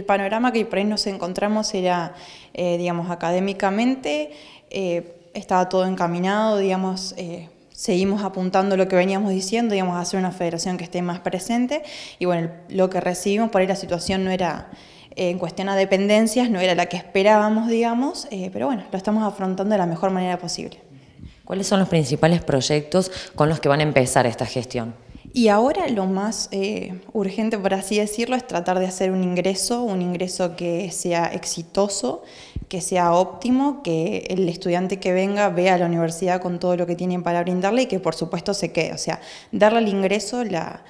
El panorama que por ahí nos encontramos era, eh, digamos, académicamente, eh, estaba todo encaminado, digamos, eh, seguimos apuntando lo que veníamos diciendo, digamos, hacer una federación que esté más presente, y bueno, lo que recibimos por ahí la situación no era, en cuestión a dependencias, no era la que esperábamos, digamos, pero bueno, lo estamos afrontando de la mejor manera posible. ¿Cuáles son los principales proyectos con los que van a empezar esta gestión? Y ahora lo más eh, urgente, por así decirlo, es tratar de hacer un ingreso, un ingreso que sea exitoso, que sea óptimo, que el estudiante que venga vea a la universidad con todo lo que tienen para brindarle y que por supuesto se quede. O sea, darle al ingreso la,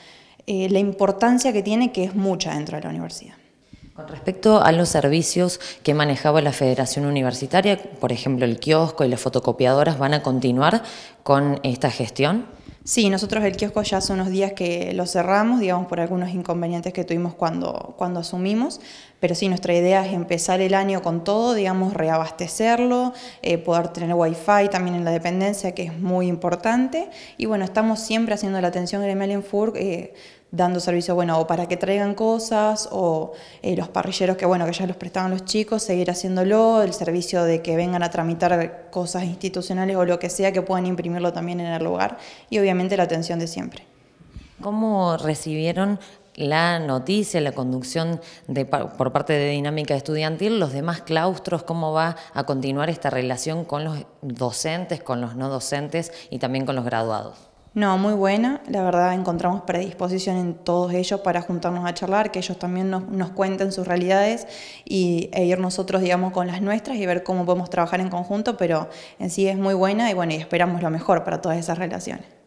eh, la importancia que tiene, que es mucha dentro de la universidad. Con respecto a los servicios que manejaba la Federación Universitaria, por ejemplo el kiosco y las fotocopiadoras, ¿van a continuar con esta gestión? Sí, nosotros el kiosco ya hace unos días que lo cerramos, digamos, por algunos inconvenientes que tuvimos cuando, cuando asumimos, pero sí, nuestra idea es empezar el año con todo, digamos, reabastecerlo, eh, poder tener wifi también en la dependencia, que es muy importante, y bueno, estamos siempre haciendo la atención en el eh, dando servicio, bueno, o para que traigan cosas, o eh, los parrilleros que, bueno, que ya los prestaban los chicos, seguir haciéndolo, el servicio de que vengan a tramitar cosas institucionales o lo que sea, que puedan imprimirlo también en el lugar, y obviamente la atención de siempre. ¿Cómo recibieron la noticia, la conducción de, por parte de Dinámica Estudiantil, los demás claustros, cómo va a continuar esta relación con los docentes, con los no docentes y también con los graduados? No, muy buena. La verdad encontramos predisposición en todos ellos para juntarnos a charlar, que ellos también nos, cuenten sus realidades y, e ir nosotros, digamos, con las nuestras y ver cómo podemos trabajar en conjunto, pero en sí es muy buena y bueno, y esperamos lo mejor para todas esas relaciones.